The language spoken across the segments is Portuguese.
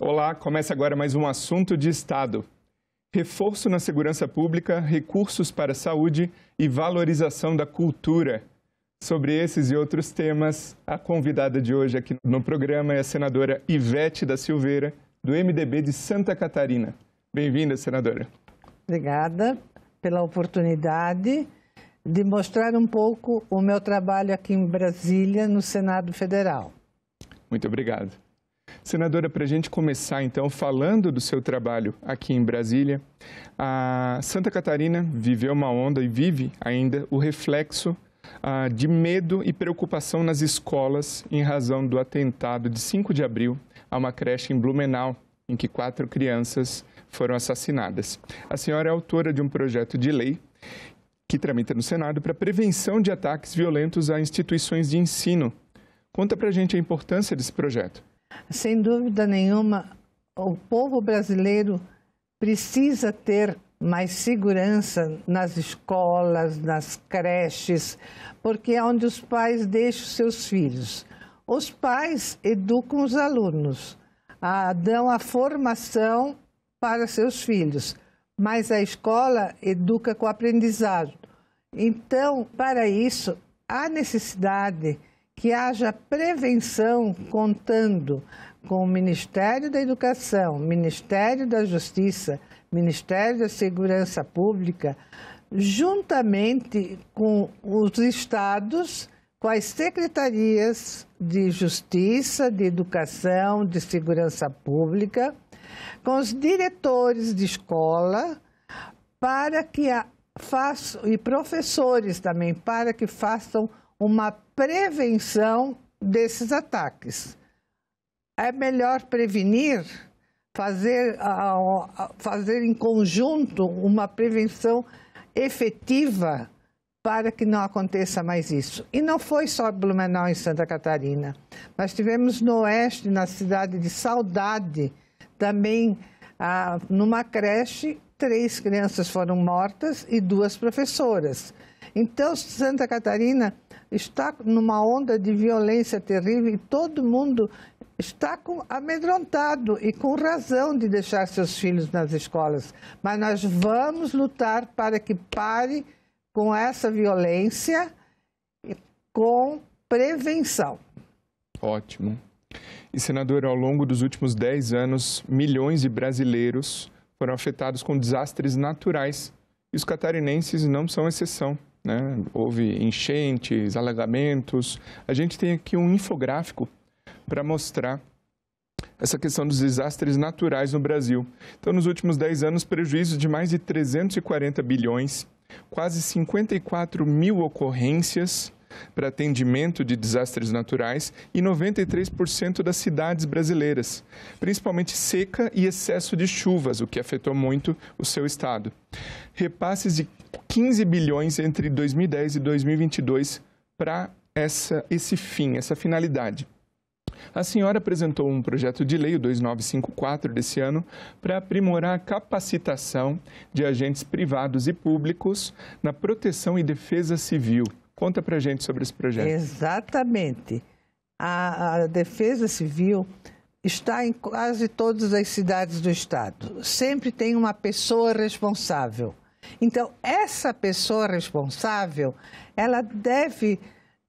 Olá, começa agora mais um assunto de Estado. Reforço na segurança pública, recursos para saúde e valorização da cultura. Sobre esses e outros temas, a convidada de hoje aqui no programa é a senadora Ivete da Silveira, do MDB de Santa Catarina. Bem-vinda, senadora. Obrigada pela oportunidade de mostrar um pouco o meu trabalho aqui em Brasília, no Senado Federal. Muito obrigado. Senadora, para a gente começar então falando do seu trabalho aqui em Brasília, a Santa Catarina viveu uma onda e vive ainda o reflexo ah, de medo e preocupação nas escolas em razão do atentado de 5 de abril a uma creche em Blumenau, em que quatro crianças foram assassinadas. A senhora é autora de um projeto de lei que tramita no Senado para prevenção de ataques violentos a instituições de ensino. Conta para a gente a importância desse projeto. Sem dúvida nenhuma, o povo brasileiro precisa ter mais segurança nas escolas, nas creches, porque é onde os pais deixam seus filhos. Os pais educam os alunos, a, dão a formação para seus filhos, mas a escola educa com aprendizado. Então, para isso, há necessidade que haja prevenção contando com o Ministério da Educação, Ministério da Justiça, Ministério da Segurança Pública, juntamente com os estados, com as secretarias de Justiça, de Educação, de Segurança Pública, com os diretores de escola, para que a faço, e professores também, para que façam uma prevenção desses ataques. É melhor prevenir, fazer, fazer em conjunto uma prevenção efetiva para que não aconteça mais isso. E não foi só Blumenau em Santa Catarina. Nós tivemos no oeste, na cidade de Saudade, também ah, numa creche, três crianças foram mortas e duas professoras. Então, Santa Catarina está numa onda de violência terrível e todo mundo está com, amedrontado e com razão de deixar seus filhos nas escolas. Mas nós vamos lutar para que pare com essa violência e com prevenção. Ótimo. E, senador, ao longo dos últimos 10 anos, milhões de brasileiros foram afetados com desastres naturais. E os catarinenses não são exceção. Né? Houve enchentes, alagamentos. A gente tem aqui um infográfico para mostrar essa questão dos desastres naturais no Brasil. Então, nos últimos 10 anos, prejuízos de mais de 340 bilhões, quase 54 mil ocorrências para atendimento de desastres naturais e 93% das cidades brasileiras, principalmente seca e excesso de chuvas, o que afetou muito o seu estado. Repasses de 15 bilhões entre 2010 e 2022 para essa, esse fim, essa finalidade. A senhora apresentou um projeto de lei, o 2954 desse ano, para aprimorar a capacitação de agentes privados e públicos na proteção e defesa civil. Conta para gente sobre esse projeto. Exatamente. A, a, Defesa Civil está em quase todas as cidades do estado. Sempre tem uma pessoa responsável. Então, essa pessoa responsável, ela deve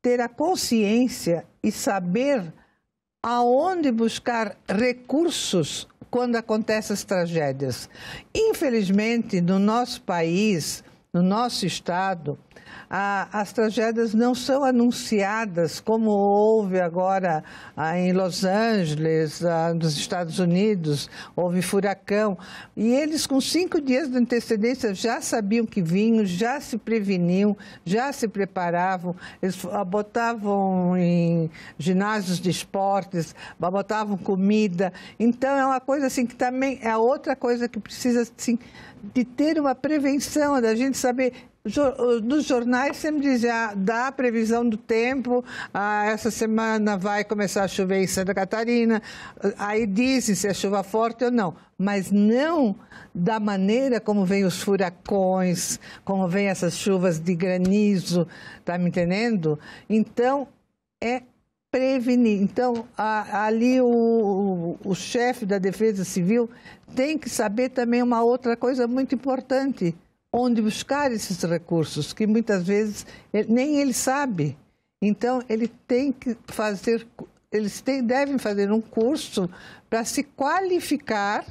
ter a consciência e saber aonde buscar recursos quando acontecem as tragédias. Infelizmente, no nosso país, no nosso estado, as tragédias não são anunciadas, como houve agora ah, em Los Angeles, ah, nos Estados Unidos, houve furacão. E eles, com cinco dias de antecedência, já sabiam que vinham, já se preveniam, já se preparavam, eles ah, botavam em ginásios de esportes, botavam comida. Então, é uma coisa assim que também é outra coisa que precisa, assim, de ter uma prevenção, da gente saber nos jornais sempre dizia, ah, dá a previsão do tempo, ah, essa semana vai começar a chover em Santa Catarina, ah, aí dizem se é chuva forte ou não, mas não da maneira como vem os furacões, como vem essas chuvas de granizo, tá me entendendo? Então, é prevenir. Então, a, ali o, o, o chefe da Defesa Civil tem que saber também uma outra coisa muito importante – onde buscar esses recursos, que muitas vezes nem ele sabe. Então, ele tem que fazer, eles tem, devem fazer um curso para se qualificar,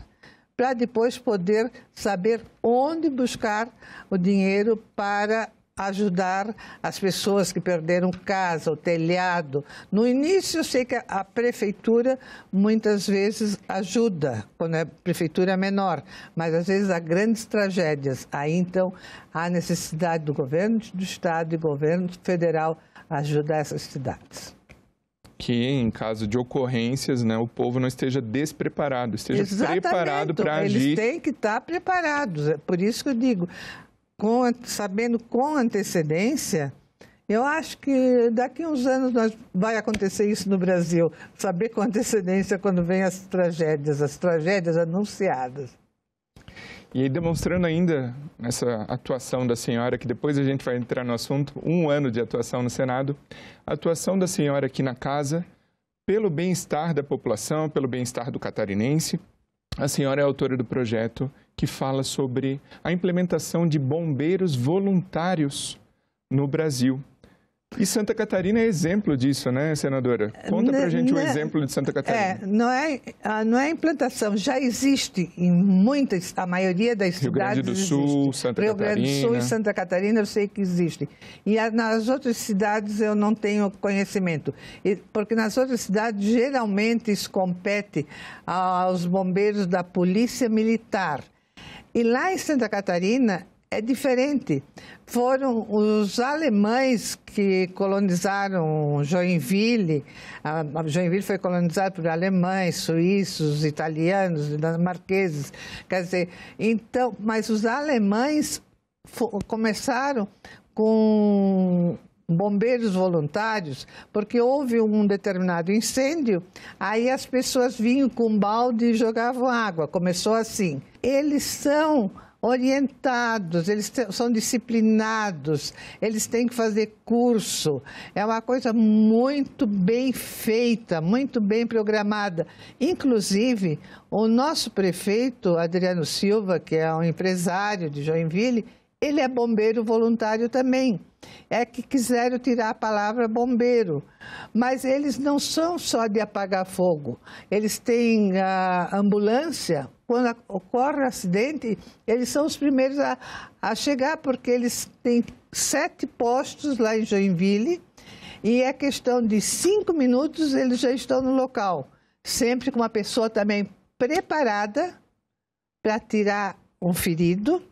para depois poder saber onde buscar o dinheiro para ajudar as pessoas que perderam casa, o telhado. No início, eu sei que a prefeitura muitas vezes ajuda, quando a prefeitura é menor, mas às vezes há grandes tragédias. Aí, então, há necessidade do governo do Estado e governo federal ajudar essas cidades que em caso de ocorrências, né, o povo não esteja despreparado, esteja Exatamente. preparado para agir. Eles têm que estar tá preparados. É por isso que eu digo, com, sabendo com antecedência, eu acho que daqui a uns anos nós, vai acontecer isso no Brasil, saber com antecedência quando vem as tragédias, as tragédias anunciadas. E aí, demonstrando ainda essa atuação da senhora, que depois a gente vai entrar no assunto, um ano de atuação no Senado, a atuação da senhora aqui na casa, pelo bem-estar da população, pelo bem-estar do catarinense, a senhora é autora do projeto que fala sobre a implementação de bombeiros voluntários no Brasil. E Santa Catarina é exemplo disso, né, senadora? Conta para né, gente um né, exemplo de Santa Catarina. É, não é, ah, não é implantação, já existe em muitas, a maioria das Rio cidades. Rio Grande do Sul, Santa Rio Catarina. Rio Grande do Sul e Santa Catarina eu sei que existe. E nas outras cidades eu não tenho conhecimento. Porque nas outras cidades geralmente isso compete aos bombeiros da Polícia Militar. E lá em Santa Catarina é diferente. Foram os alemães que colonizaram Joinville. A Joinville foi colonizada por alemães, suíços, italianos, dinamarqueses. Quer dizer, então, mas os alemães começaram com bombeiros voluntários, porque houve um determinado incêndio, aí as pessoas vinham com um balde e jogavam água. Começou assim. Eles são orientados, eles são disciplinados, eles têm que fazer curso. É uma coisa muito bem feita, muito bem programada. Inclusive, o nosso prefeito, Adriano Silva, que é um empresário de Joinville, ele é bombeiro voluntário também. É que quiseram tirar a palavra bombeiro. Mas eles não são só de apagar fogo. Eles têm a ah, ambulância, quando ocorre acidente, eles são os primeiros a, a chegar, porque eles têm sete postos lá em Joinville e é questão de cinco minutos eles já estão no local, sempre com uma pessoa também preparada para tirar um ferido.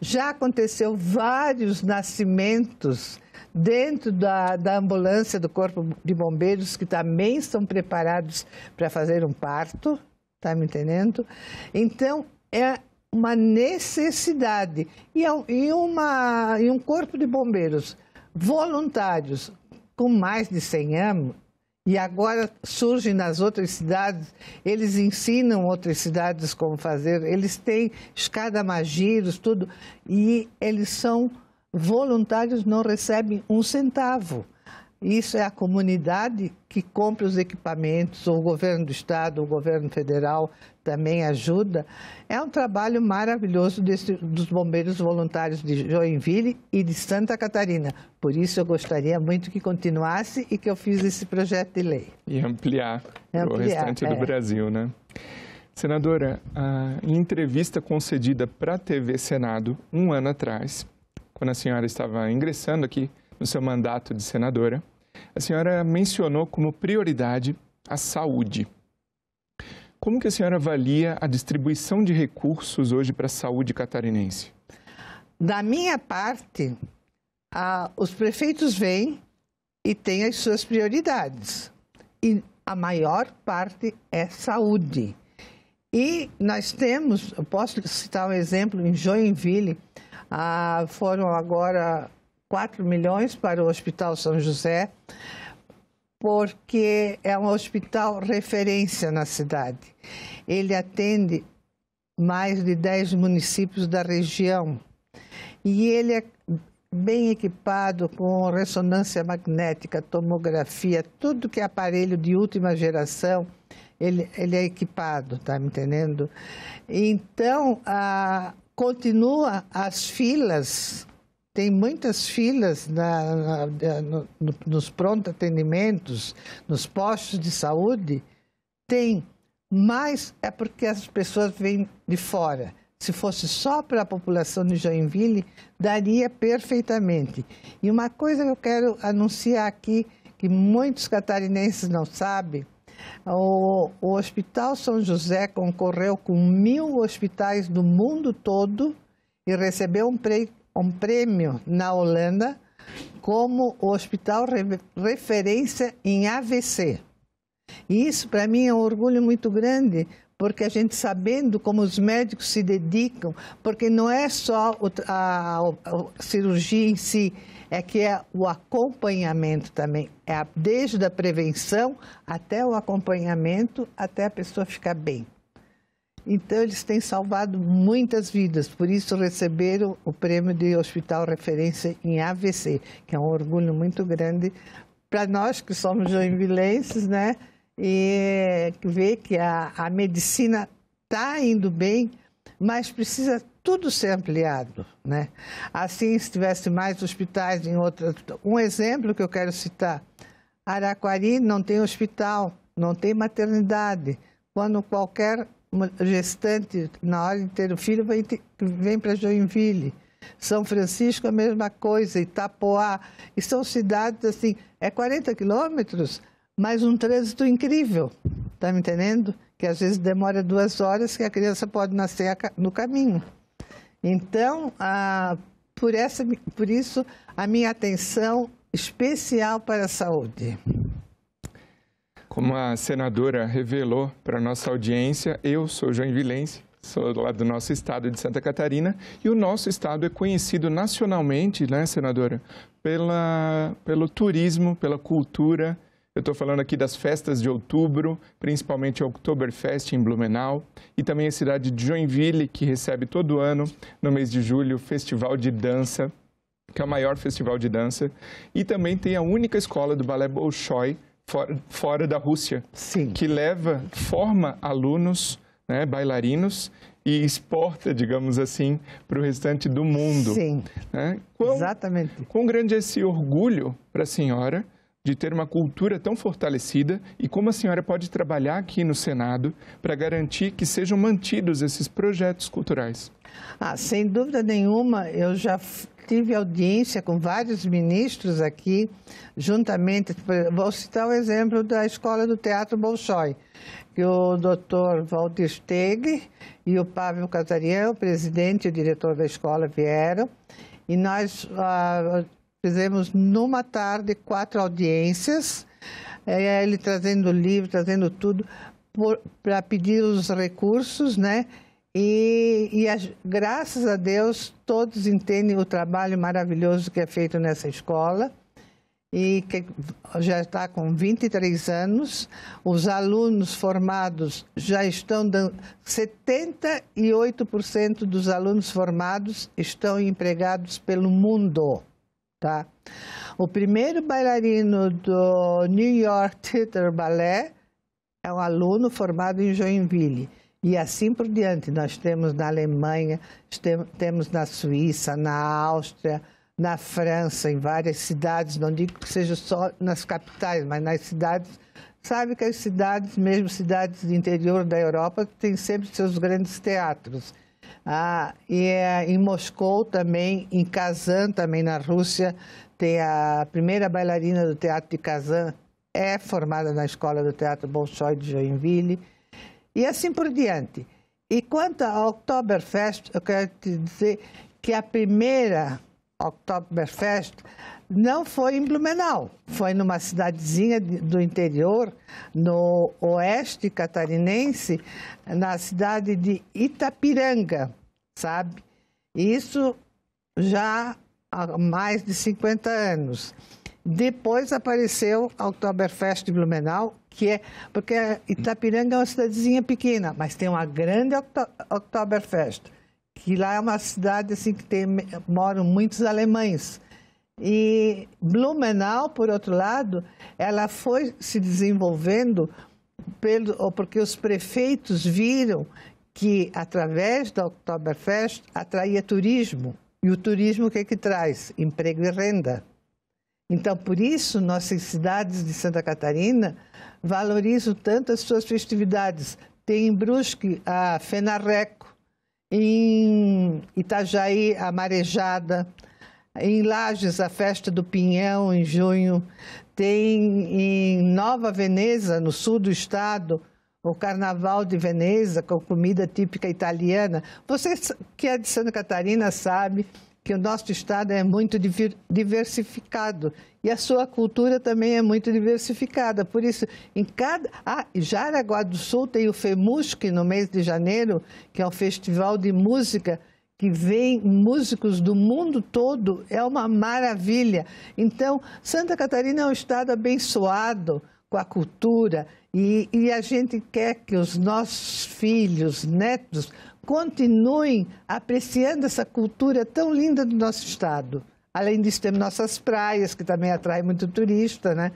Já aconteceu vários nascimentos dentro da, da ambulância do Corpo de Bombeiros, que também estão preparados para fazer um parto está me entendendo? Então, é uma necessidade. E, é e, uma, e um corpo de bombeiros voluntários com mais de 100 anos, e agora surgem nas outras cidades, eles ensinam outras cidades como fazer, eles têm escada magiros, tudo, e eles são voluntários, não recebem um centavo. Isso é a comunidade que compra os equipamentos, ou o governo do estado, ou o governo federal também ajuda. É um trabalho maravilhoso desse, dos bombeiros voluntários de Joinville e de Santa Catarina. Por isso eu gostaria muito que continuasse e que eu fiz esse projeto de lei. E ampliar, é ampliar o restante é. do Brasil, né? Senadora, em entrevista concedida para a TV Senado um ano atrás, quando a senhora estava ingressando aqui no seu mandato de senadora, a senhora mencionou como prioridade a saúde. Como que a senhora avalia a distribuição de recursos hoje para a saúde catarinense? Da minha parte, a, os prefeitos vêm e têm as suas prioridades. E a maior parte é saúde. E nós temos, eu posso citar um exemplo, em Joinville, ah, foram agora 4 milhões para o Hospital São José, porque é um hospital referência na cidade. Ele atende mais de 10 municípios da região e ele é bem equipado com ressonância magnética, tomografia, tudo que é aparelho de última geração, ele, ele é equipado, tá me entendendo? Então, a, continua as filas tem muitas filas na, na, no, nos pronto atendimentos, nos postos de saúde, tem, mas é porque as pessoas vêm de fora. Se fosse só para a população de Joinville, daria perfeitamente. E uma coisa que eu quero anunciar aqui, que muitos catarinenses não sabem, o, o Hospital São José concorreu com mil hospitais do mundo todo e recebeu um prêmio um prêmio na Holanda como o hospital referência em AVC. E isso para mim é um orgulho muito grande, porque a gente sabendo como os médicos se dedicam, porque não é só a, cirurgia em si, é que é o acompanhamento também, é desde a prevenção até o acompanhamento, até a pessoa ficar bem. Então, eles têm salvado muitas vidas, por isso receberam o prêmio de Hospital Referência em AVC, que é um orgulho muito grande para nós que somos joinvilenses, né? E ver que a, a medicina está indo bem, mas precisa tudo ser ampliado, né? Assim, se tivesse mais hospitais em outras... Um exemplo que eu quero citar, Araquari não tem hospital, não tem maternidade. Quando qualquer uma gestante, na hora de ter o filho, vem, vem para Joinville. São Francisco, a mesma coisa, Itapoá. E são cidades assim, é 40 quilômetros, mas um trânsito incrível. Está me entendendo? Que às vezes demora duas horas que a criança pode nascer no caminho. Então, a, por, essa, por isso, a minha atenção especial para a saúde. Como a senadora revelou para nossa audiência, eu sou joinvilense, sou lá do nosso estado de Santa Catarina, e o nosso estado é conhecido nacionalmente, né, senadora, pela, pelo turismo, pela cultura. Eu estou falando aqui das festas de outubro, principalmente o Oktoberfest em Blumenau, e também a cidade de Joinville, que recebe todo ano, no mês de julho, o Festival de Dança, que é o maior festival de dança, e também tem a única escola do balé Bolshoi fora, fora da Rússia, Sim. que leva, forma alunos, né, bailarinos e exporta, digamos assim, para o restante do mundo. Sim. Né? Quão, Exatamente. Quão grande é esse orgulho para a senhora de ter uma cultura tão fortalecida e como a senhora pode trabalhar aqui no Senado para garantir que sejam mantidos esses projetos culturais? Ah, sem dúvida nenhuma, eu já tive audiência com vários ministros aqui, juntamente, vou citar o exemplo da Escola do Teatro Bolshoi, que o doutor Walter Steg e o Pavel Casarian, o presidente e o diretor da escola, vieram, e nós ah, fizemos numa tarde quatro audiências, eh, ele trazendo livro, trazendo tudo, para pedir os recursos, né? E, e as, graças a Deus, todos entendem o trabalho maravilhoso que é feito nessa escola e que já está com 23 anos. Os alunos formados já estão dando 78% dos alunos formados estão empregados pelo mundo, tá? O primeiro bailarino do New York Theatre Ballet é um aluno formado em Joinville. E assim por diante. Nós temos na Alemanha, temos na Suíça, na Áustria, na França, em várias cidades, não digo que seja só nas capitais, mas nas cidades. Sabe que as cidades, mesmo cidades do interior da Europa, têm sempre seus grandes teatros. Ah, e é, em Moscou também, em Kazan também na Rússia, tem a primeira bailarina do teatro de Kazan, é formada na escola do Teatro Bolshoi de Joinville. E assim por diante. E quanto ao Oktoberfest, eu quero te dizer que a primeira Oktoberfest não foi em Blumenau, foi numa cidadezinha do interior, no oeste catarinense, na cidade de Itapiranga, sabe? Isso já há mais de 50 anos. Depois apareceu a Oktoberfest de Blumenau, que é porque Itapiranga é uma cidadezinha pequena, mas tem uma grande Oktoberfest, que lá é uma cidade assim que tem, moram muitos alemães. E Blumenau, por outro lado, ela foi se desenvolvendo pelo, porque os prefeitos viram que através da Oktoberfest atraía turismo. E o turismo o que é que traz? Emprego e renda. Então, por isso, nossas cidades de Santa Catarina valorizam tanto as suas festividades. Tem em Brusque a Fenarreco, em Itajaí a Marejada, em Lages a Festa do Pinhão em junho, tem em Nova Veneza, no sul do estado, o Carnaval de Veneza, com comida típica italiana. Você que é de Santa Catarina sabe que o nosso estado é muito diversificado e a sua cultura também é muito diversificada. Por isso, em cada. Ah, Jaraguá do Sul tem o FEMUSC no mês de janeiro, que é um festival de música que vem músicos do mundo todo, é uma maravilha. Então, Santa Catarina é um estado abençoado com a cultura e, e a gente quer que os nossos filhos, netos, continuem apreciando essa cultura tão linda do nosso estado. Além disso, temos nossas praias, que também atrai muito turista, né?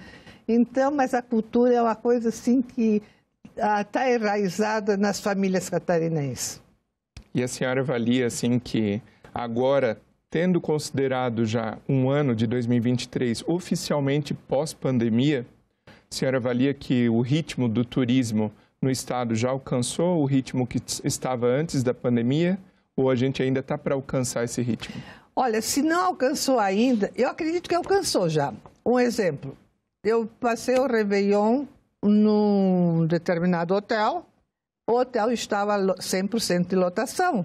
Então, mas a cultura é uma coisa assim que está ah, tá enraizada nas famílias catarinenses. E a senhora avalia assim que agora, tendo considerado já um ano de 2023 oficialmente pós-pandemia, a senhora avalia que o ritmo do turismo no estado já alcançou o ritmo que estava antes da pandemia ou a gente ainda está para alcançar esse ritmo? Olha, se não alcançou ainda, eu acredito que alcançou já. Um exemplo, eu passei o Réveillon num determinado hotel, o hotel estava 100% de lotação.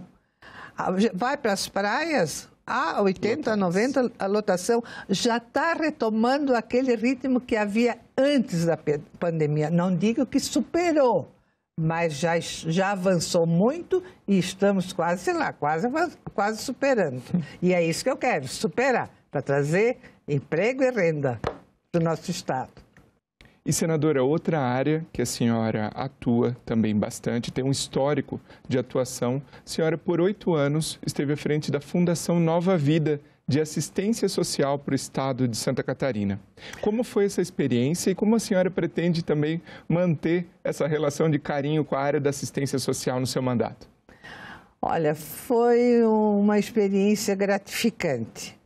Vai para as praias, há 80, 90, a lotação já está retomando aquele ritmo que havia antes da pandemia. Não digo que superou, mas já, já avançou muito e estamos quase, sei lá, quase, quase superando. E é isso que eu quero, superar, para trazer emprego e renda para o nosso Estado. E, senadora, é outra área que a senhora atua também bastante, tem um histórico de atuação. A senhora, por oito anos, esteve à frente da Fundação Nova Vida de Assistência Social para o Estado de Santa Catarina. Como foi essa experiência e como a senhora pretende também manter essa relação de carinho com a área da assistência social no seu mandato? Olha, foi uma experiência gratificante,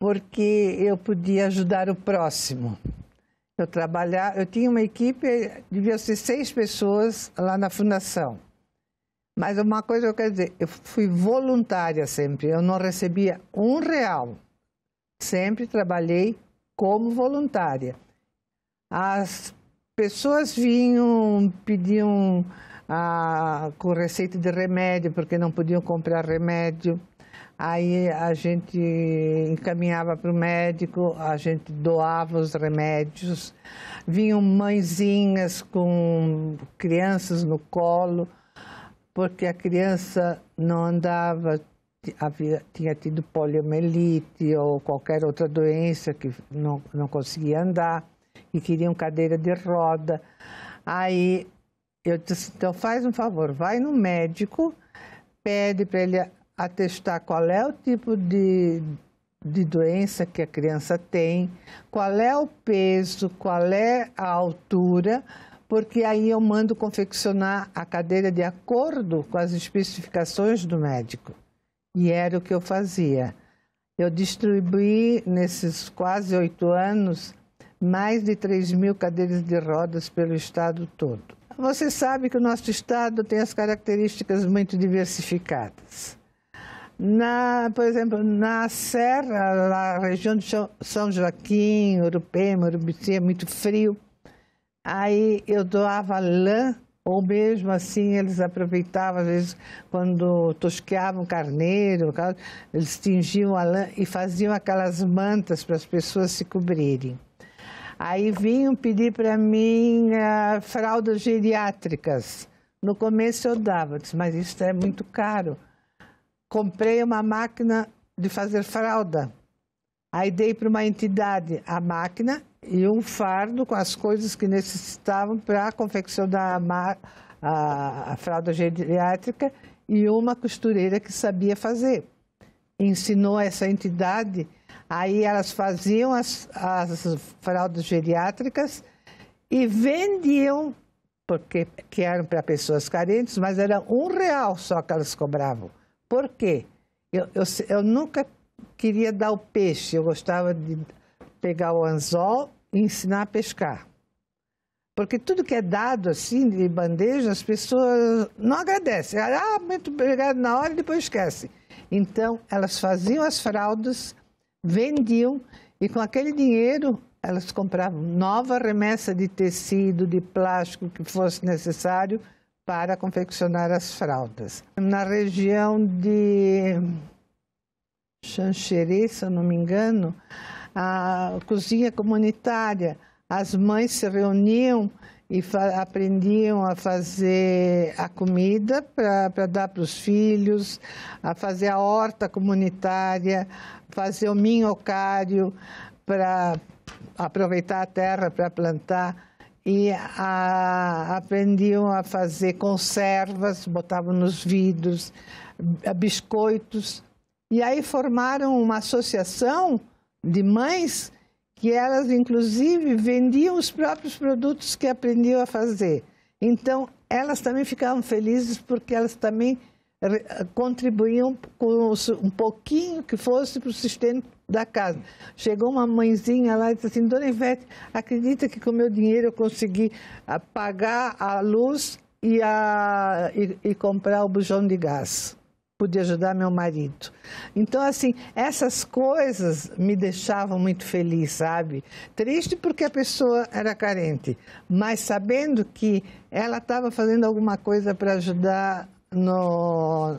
porque eu podia ajudar o próximo eu trabalhar, eu tinha uma equipe, eh, devia ser seis pessoas lá na fundação. Mas uma coisa eu quero dizer, eu fui voluntária sempre, eu não recebia um real. Sempre trabalhei como voluntária. As pessoas vinham, pediam ah, com receita de remédio, porque não podiam comprar remédio. Aí a gente encaminhava para o médico, a gente doava os remédios. Vinham mãezinhas com crianças no colo, porque a criança não andava, havia, tinha tido poliomielite ou qualquer outra doença que não, não conseguia andar e queriam cadeira de roda. Aí eu disse, então faz um favor, vai no médico, pede para ele atestar qual é o tipo de, de doença que a criança tem, qual é o peso, qual é a altura, porque aí eu mando confeccionar a cadeira de acordo com as especificações do médico. E era o que eu fazia. Eu distribuí, nesses quase oito anos, mais de 3 mil cadeiras de rodas pelo estado todo. Você sabe que o nosso estado tem as características muito diversificadas. Na, por exemplo, na Serra, na região de São Joaquim, Urupema, Urubici, é muito frio. Aí eu doava lã, ou mesmo assim eles aproveitavam, às vezes, quando tosqueavam carneiro, eles tingiam a lã e faziam aquelas mantas para as pessoas se cobrirem. Aí vinham pedir para mim uh, fraldas geriátricas. No começo eu dava, mas isso é muito caro comprei uma máquina de fazer fralda. Aí dei para uma entidade a máquina e um fardo com as coisas que necessitavam para a a, a fralda geriátrica e uma costureira que sabia fazer. Ensinou essa entidade, aí elas faziam as, as fraldas geriátricas e vendiam, porque que eram para pessoas carentes, mas era um real só que elas cobravam. Por quê? Eu, eu, eu nunca queria dar o peixe, eu gostava de pegar o anzol e ensinar a pescar. Porque tudo que é dado assim, de bandeja, as pessoas não agradecem. Ah, muito obrigado na hora e depois esquecem. Então, elas faziam as fraldas, vendiam e com aquele dinheiro elas compravam nova remessa de tecido, de plástico que fosse necessário para confeccionar as fraldas. Na região de Xanxerê, se eu não me engano, a cozinha comunitária, as mães se reuniam e aprendiam a fazer a comida para dar para os filhos, a fazer a horta comunitária, fazer o minhocário para aproveitar a terra para plantar e a, aprendiam a fazer conservas, botavam nos vidros, eh, biscoitos. E aí formaram uma associação de mães que elas, inclusive, vendiam os próprios produtos que aprendiam a fazer. Então, elas também ficavam felizes porque elas também eh, contribuíam com um pouquinho que fosse para o sistema da casa. Chegou uma mãezinha lá e disse assim, Dona Ivete, acredita que com o meu dinheiro eu consegui ah, pagar a luz e, a, e, e comprar o bujão de gás? Podia ajudar meu marido. Então, assim, essas coisas me deixavam muito feliz, sabe? Triste porque a pessoa era carente, mas sabendo que ela estava fazendo alguma coisa para ajudar no,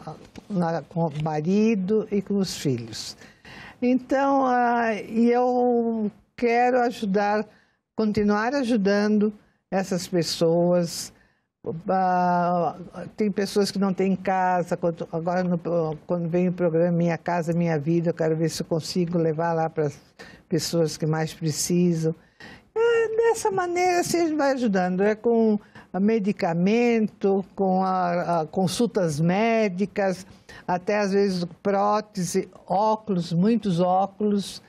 na, com o marido e com os filhos. Então, ah, e eu quero ajudar, continuar ajudando essas pessoas. Ah, tem pessoas que não têm casa, quando, agora no, quando vem o programa Minha Casa Minha Vida, eu quero ver se eu consigo levar lá para as pessoas que mais precisam. Ah, dessa maneira, assim, a gente vai ajudando. É com medicamento, com a, a consultas médicas, até às vezes prótese, óculos, muitos óculos,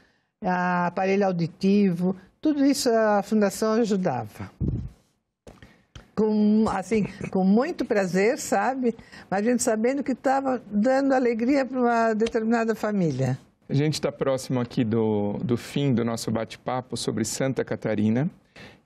aparelho auditivo, tudo isso a fundação ajudava. Com, assim, com muito prazer, sabe? Mas a gente sabendo que estava dando alegria para uma determinada família. A gente está próximo aqui do, do fim do nosso bate-papo sobre Santa Catarina.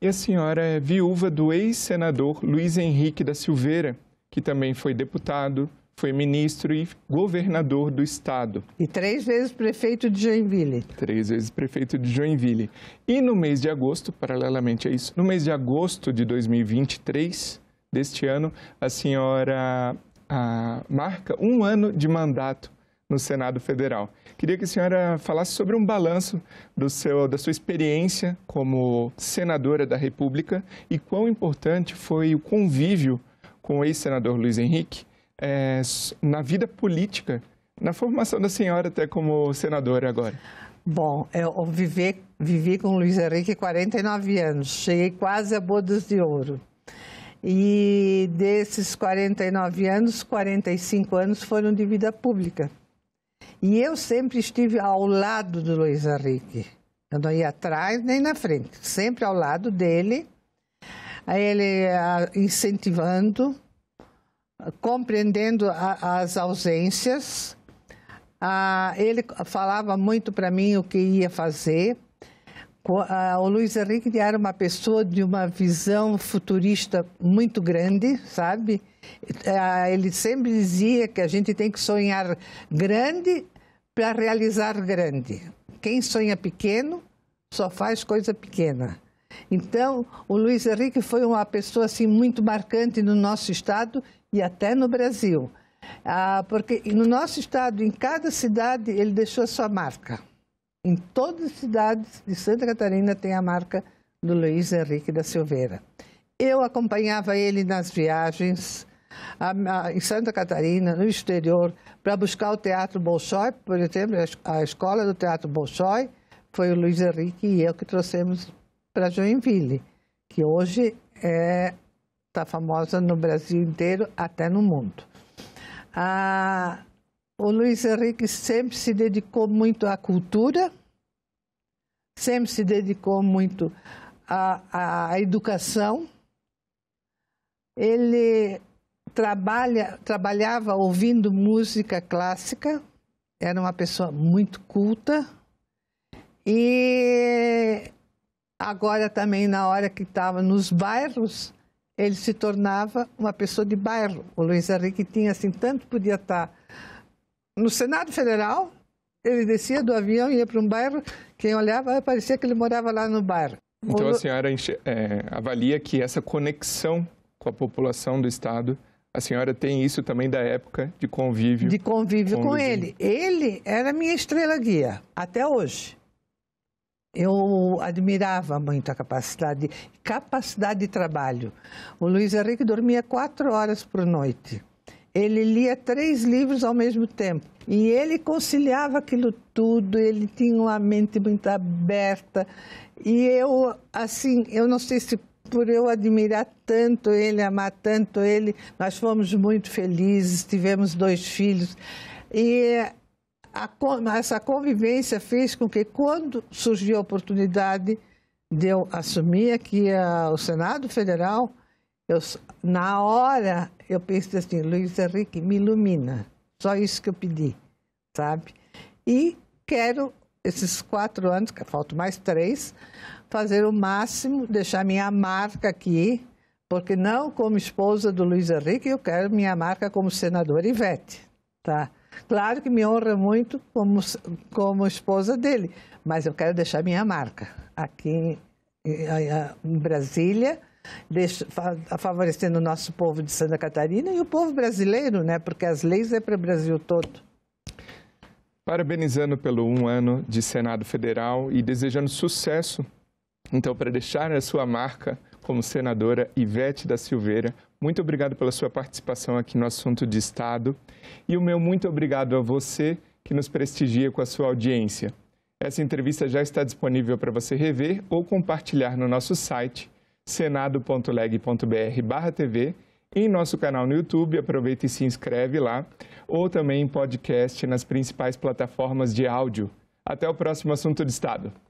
E a senhora é viúva do ex-senador Luiz Henrique da Silveira, que também foi deputado, foi ministro e governador do estado. E três vezes prefeito de Joinville. Três vezes prefeito de Joinville. E no mês de agosto, paralelamente a isso, no mês de agosto de 2023, deste ano, a senhora a, ah, marca um ano de mandato no Senado Federal. Queria que a senhora falasse sobre um balanço do seu, da sua experiência como senadora da República e quão importante foi o convívio com o ex-senador Luiz Henrique é, na vida política, na formação da senhora até como senadora agora. Bom, eu vivi, vivi com o Luiz Henrique 49 anos, cheguei quase a bodas de ouro. E desses 49 anos, 45 anos foram de vida pública. E eu sempre estive ao lado do Luiz Henrique. Eu não ia atrás nem na frente, sempre ao lado dele, ele ah, incentivando, compreendendo as ausências. Ah, ele falava muito para mim o que ia fazer. Ah, o Luiz Henrique era uma pessoa de uma visão futurista muito grande, sabe? Ele sempre dizia que a gente tem que sonhar grande para realizar grande. Quem sonha pequeno só faz coisa pequena. Então, o Luiz Henrique foi uma pessoa assim muito marcante no nosso estado e até no Brasil. Ah, porque no nosso estado, em cada cidade, ele deixou a sua marca. Em todas as cidades de Santa Catarina tem a marca do Luiz Henrique da Silveira. Eu acompanhava ele nas viagens, a, a, em Santa Catarina, no exterior, para buscar o Teatro Bolshoi, por exemplo, a, a escola do Teatro Bolshoi, foi o Luiz Henrique e eu que trouxemos para Joinville, que hoje está é, tá famosa no Brasil inteiro, até no mundo. Ah, o Luiz Henrique sempre se dedicou muito à cultura, sempre se dedicou muito à, à educação. Ele trabalha, trabalhava ouvindo música clássica, era uma pessoa muito culta. E agora também, na hora que estava nos bairros, ele se tornava uma pessoa de bairro. O Luiz Henrique tinha assim, tanto podia estar tá no Senado Federal, ele descia do avião e ia para um bairro, quem olhava ah, parecia que ele morava lá no bairro. Então a senhora é, avalia que essa conexão com a população do estado a senhora tem isso também da época de convívio. De convívio com, com ele. Ele era minha estrela guia, até hoje. Eu admirava muito a capacidade, capacidade de trabalho. O Luiz Henrique dormia quatro horas por noite. Ele lia três livros ao mesmo tempo. E ele conciliava aquilo tudo, ele tinha uma mente muito aberta. E eu, assim, eu não sei se por eu admirar tanto ele, amar tanto ele, nós fomos muito felizes, tivemos dois filhos. E a, essa convivência fez com que, quando surgiu a oportunidade de eu assumir aqui a, o Senado Federal, eu, na hora eu pensei assim: Luiz Henrique, me ilumina. Só isso que eu pedi, sabe? E quero esses quatro anos, que faltam mais três, fazer o máximo, deixar minha marca aqui, porque não como esposa do Luiz Henrique, eu quero minha marca como senadora Ivete, tá? Claro que me honra muito como, como esposa dele, mas eu quero deixar minha marca aqui eh, eh, eh, em Brasília, deixa, favorecendo o nosso povo de Santa Catarina e o povo brasileiro, né? Porque as leis é para o Brasil todo parabenizando pelo um ano de Senado Federal e desejando sucesso. Então, para deixar a sua marca como senadora Ivete da Silveira, muito obrigado pela sua participação aqui no assunto de Estado. E o meu muito obrigado a você que nos prestigia com a sua audiência. Essa entrevista já está disponível para você rever ou compartilhar no nosso site senado.leg.br/tv em nosso canal no YouTube, aproveita e se inscreve lá, ou também em podcast nas principais plataformas de áudio. Até o próximo assunto de Estado.